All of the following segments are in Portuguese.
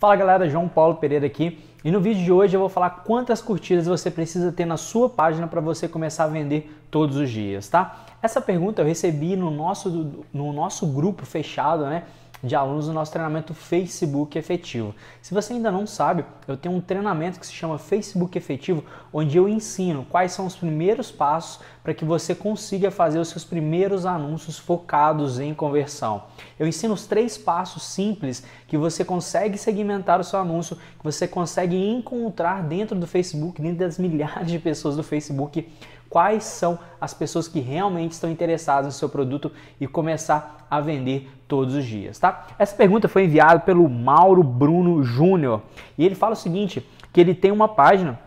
Fala galera, João Paulo Pereira aqui e no vídeo de hoje eu vou falar quantas curtidas você precisa ter na sua página para você começar a vender todos os dias, tá? Essa pergunta eu recebi no nosso, no nosso grupo fechado, né? de alunos do nosso treinamento Facebook Efetivo. Se você ainda não sabe, eu tenho um treinamento que se chama Facebook Efetivo, onde eu ensino quais são os primeiros passos para que você consiga fazer os seus primeiros anúncios focados em conversão. Eu ensino os três passos simples que você consegue segmentar o seu anúncio, que você consegue encontrar dentro do Facebook, dentro das milhares de pessoas do Facebook, quais são as pessoas que realmente estão interessadas no seu produto e começar a vender todos os dias, tá? Essa pergunta foi enviada pelo Mauro Bruno Júnior e ele fala o seguinte, que ele tem uma página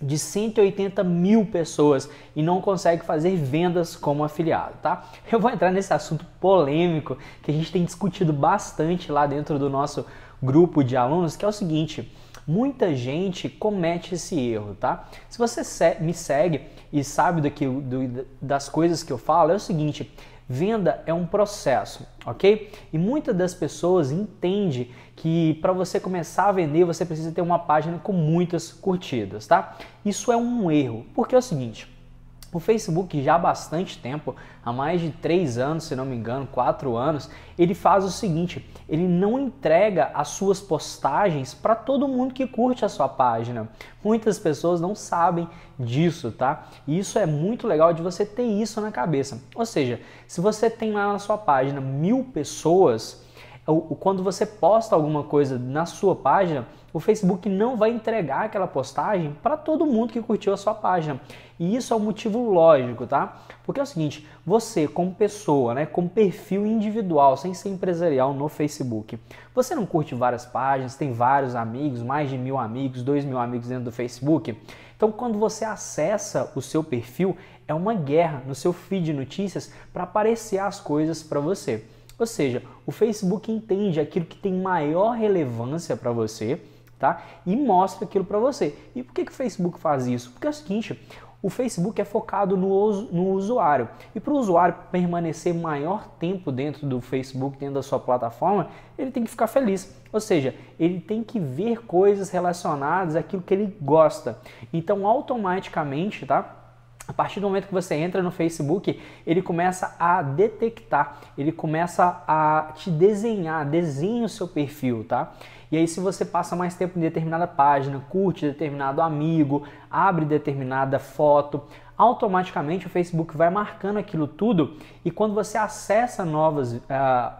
de 180 mil pessoas e não consegue fazer vendas como afiliado, tá? Eu vou entrar nesse assunto polêmico que a gente tem discutido bastante lá dentro do nosso grupo de alunos, que é o seguinte: muita gente comete esse erro, tá? Se você me segue e sabe daqui, do, das coisas que eu falo, é o seguinte: Venda é um processo, ok? E muitas das pessoas entende que para você começar a vender você precisa ter uma página com muitas curtidas, tá? Isso é um erro, porque é o seguinte: o Facebook já há bastante tempo, há mais de três anos, se não me engano, quatro anos, ele faz o seguinte: ele não entrega as suas postagens para todo mundo que curte a sua página. Muitas pessoas não sabem disso, tá? E isso é muito legal de você ter isso na cabeça. Ou seja, se você tem lá na sua página mil pessoas, quando você posta alguma coisa na sua página, o Facebook não vai entregar aquela postagem para todo mundo que curtiu a sua página. E isso é um motivo lógico, tá? Porque é o seguinte, você como pessoa, né, como perfil individual, sem ser empresarial no Facebook, você não curte várias páginas, tem vários amigos, mais de mil amigos, dois mil amigos dentro do Facebook. Então, quando você acessa o seu perfil, é uma guerra no seu feed de notícias para aparecer as coisas para você. Ou seja, o Facebook entende aquilo que tem maior relevância para você, tá? E mostra aquilo para você. E por que, que o Facebook faz isso? Porque é o seguinte, o Facebook é focado no, no usuário. E para o usuário permanecer maior tempo dentro do Facebook, dentro da sua plataforma, ele tem que ficar feliz. Ou seja, ele tem que ver coisas relacionadas àquilo que ele gosta. Então, automaticamente, tá? A partir do momento que você entra no Facebook, ele começa a detectar, ele começa a te desenhar, desenha o seu perfil, tá? E aí, se você passa mais tempo em determinada página, curte determinado amigo, abre determinada foto, automaticamente o Facebook vai marcando aquilo tudo e quando você acessa novas uh,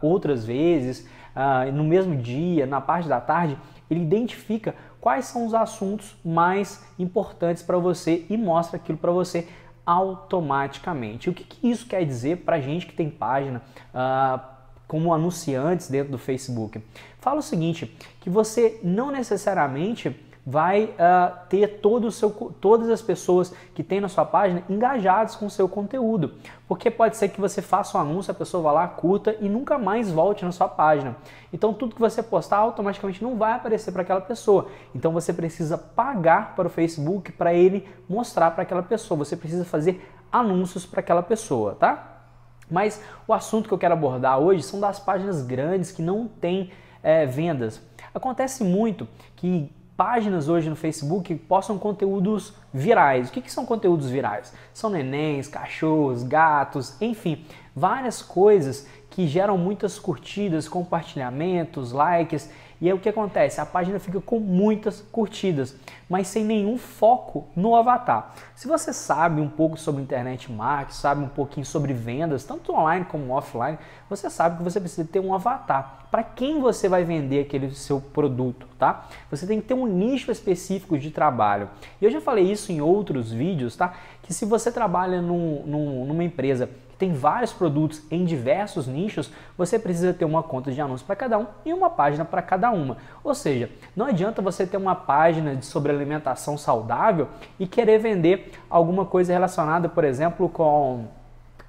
outras vezes, uh, no mesmo dia, na parte da tarde, ele identifica quais são os assuntos mais importantes para você e mostra aquilo para você automaticamente. O que, que isso quer dizer para gente que tem página uh, como anunciantes dentro do Facebook? Fala o seguinte, que você não necessariamente vai uh, ter todo o seu, todas as pessoas que tem na sua página engajadas com o seu conteúdo. Porque pode ser que você faça um anúncio, a pessoa vá lá, curta e nunca mais volte na sua página. Então tudo que você postar automaticamente não vai aparecer para aquela pessoa. Então você precisa pagar para o Facebook para ele mostrar para aquela pessoa. Você precisa fazer anúncios para aquela pessoa, tá? Mas o assunto que eu quero abordar hoje são das páginas grandes que não têm é, vendas. Acontece muito que páginas hoje no Facebook que postam conteúdos virais. O que, que são conteúdos virais? São nenéns, cachorros, gatos, enfim, várias coisas que geram muitas curtidas, compartilhamentos, likes e aí o que acontece? A página fica com muitas curtidas, mas sem nenhum foco no avatar. Se você sabe um pouco sobre internet marketing, sabe um pouquinho sobre vendas, tanto online como offline, você sabe que você precisa ter um avatar. Para quem você vai vender aquele seu produto, tá? Você tem que ter um nicho específico de trabalho. E eu já falei isso em outros vídeos, tá? que se você trabalha num, num, numa empresa que tem vários produtos em diversos nichos, você precisa ter uma conta de anúncios para cada um e uma página para cada uma. Ou seja, não adianta você ter uma página de sobre alimentação saudável e querer vender alguma coisa relacionada, por exemplo, com,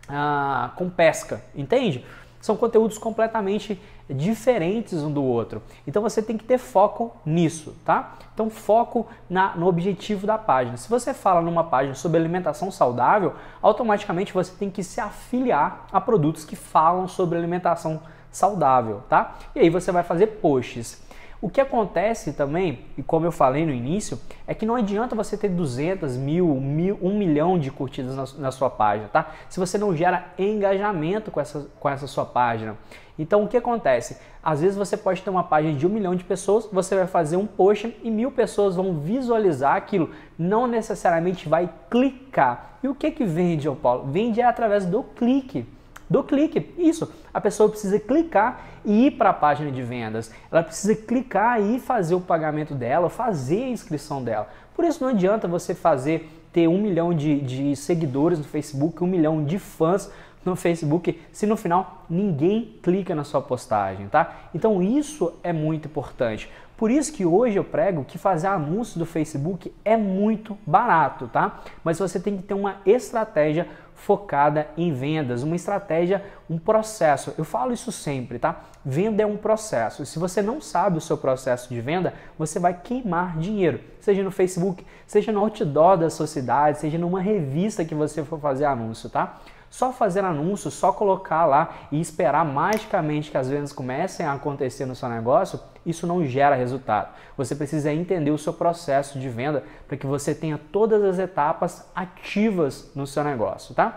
ah, com pesca, entende? São conteúdos completamente diferentes um do outro. Então você tem que ter foco nisso, tá? Então foco na, no objetivo da página. Se você fala numa página sobre alimentação saudável, automaticamente você tem que se afiliar a produtos que falam sobre alimentação saudável, tá? E aí você vai fazer posts o que acontece também, e como eu falei no início, é que não adianta você ter 200 mil, mil um milhão de curtidas na, na sua página, tá? Se você não gera engajamento com essa, com essa sua página. Então, o que acontece? Às vezes você pode ter uma página de um milhão de pessoas, você vai fazer um post e mil pessoas vão visualizar aquilo, não necessariamente vai clicar. E o que que vende, João Paulo? Vende é através do clique do clique. Isso, a pessoa precisa clicar e ir para a página de vendas. Ela precisa clicar e fazer o pagamento dela, fazer a inscrição dela. Por isso não adianta você fazer ter um milhão de, de seguidores no Facebook, um milhão de fãs no Facebook, se no final ninguém clica na sua postagem, tá? Então isso é muito importante. Por isso que hoje eu prego que fazer anúncio do Facebook é muito barato, tá? Mas você tem que ter uma estratégia focada em vendas, uma estratégia, um processo. Eu falo isso sempre, tá? Venda é um processo. Se você não sabe o seu processo de venda, você vai queimar dinheiro, seja no Facebook, seja no outdoor da sua cidade, seja numa revista que você for fazer anúncio, tá? Só fazer anúncio, só colocar lá e esperar magicamente que as vendas comecem a acontecer no seu negócio, isso não gera resultado. Você precisa entender o seu processo de venda para que você tenha todas as etapas ativas no seu negócio, tá?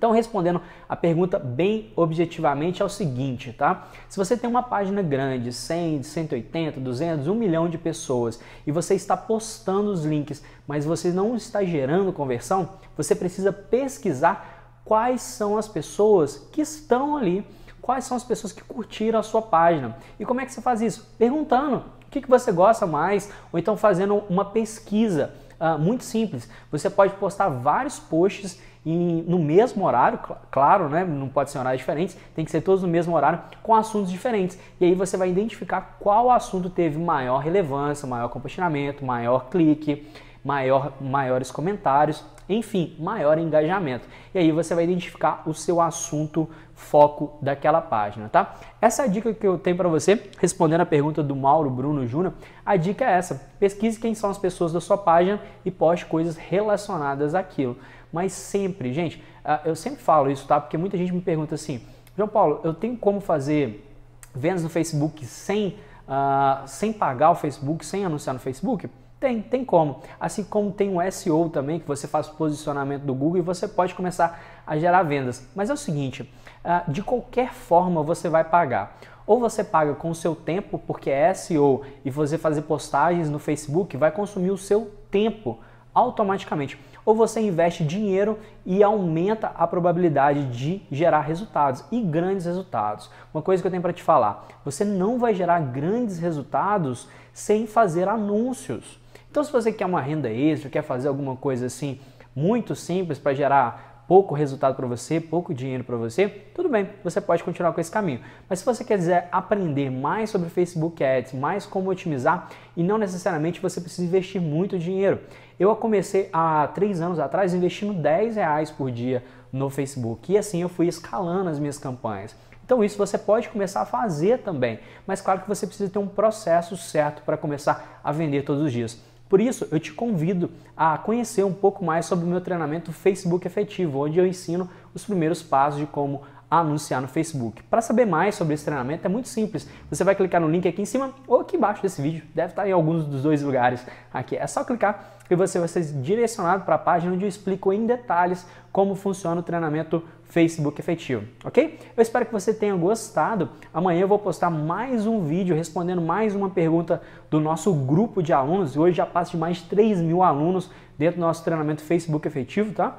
Então, respondendo a pergunta bem objetivamente, é o seguinte, tá? Se você tem uma página grande, 100, 180, 200, 1 milhão de pessoas, e você está postando os links, mas você não está gerando conversão, você precisa pesquisar quais são as pessoas que estão ali, quais são as pessoas que curtiram a sua página. E como é que você faz isso? Perguntando o que, que você gosta mais, ou então fazendo uma pesquisa. Uh, muito simples. Você pode postar vários posts e no mesmo horário, claro, né? Não pode ser horários diferentes, tem que ser todos no mesmo horário, com assuntos diferentes. E aí você vai identificar qual assunto teve maior relevância, maior compartilhamento, maior clique, maior, maiores comentários, enfim, maior engajamento. E aí você vai identificar o seu assunto foco daquela página, tá? Essa é a dica que eu tenho para você, respondendo a pergunta do Mauro Bruno Júnior. A dica é essa: pesquise quem são as pessoas da sua página e poste coisas relacionadas àquilo. Mas sempre, gente, ah, eu sempre falo isso, tá? Porque muita gente me pergunta assim, João Paulo, eu tenho como fazer vendas no Facebook sem, uh, sem pagar o Facebook, sem anunciar no Facebook? Tem, tem como. Assim como tem o SEO também, que você faz posicionamento do Google e você pode começar a gerar vendas. Mas é o seguinte, uh, de qualquer forma você vai pagar ou você paga com o seu tempo, porque é SEO, e você fazer postagens no Facebook vai consumir o seu tempo automaticamente ou você investe dinheiro e aumenta a probabilidade de gerar resultados e grandes resultados. Uma coisa que eu tenho para te falar: você não vai gerar grandes resultados sem fazer anúncios. Então, se você quer uma renda extra, quer fazer alguma coisa assim muito simples para gerar pouco resultado para você, pouco dinheiro para você, tudo bem, você pode continuar com esse caminho. Mas se você quiser aprender mais sobre Facebook Ads, mais como otimizar, e não necessariamente você precisa investir muito dinheiro. Eu comecei há três anos atrás investindo 10 reais por dia no Facebook e assim eu fui escalando as minhas campanhas. Então isso você pode começar a fazer também, mas claro que você precisa ter um processo certo para começar a vender todos os dias. Por isso, eu te convido a conhecer um pouco mais sobre o meu treinamento Facebook Efetivo, onde eu ensino os primeiros passos de como anunciar no Facebook. Para saber mais sobre esse treinamento é muito simples. Você vai clicar no link aqui em cima ou aqui embaixo desse vídeo. Deve estar em alguns dos dois lugares aqui. É só clicar e você vai ser direcionado para a página onde eu explico em detalhes como funciona o treinamento Facebook efetivo, ok? Eu espero que você tenha gostado. Amanhã eu vou postar mais um vídeo respondendo mais uma pergunta do nosso grupo de alunos. Hoje já passa de mais de 3 mil alunos dentro do nosso treinamento Facebook efetivo, tá?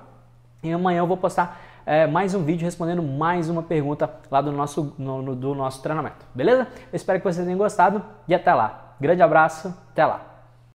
E amanhã eu vou postar é, mais um vídeo respondendo mais uma pergunta lá do nosso, no, no, do nosso treinamento, beleza? Eu espero que você tenha gostado e até lá. Grande abraço, até lá!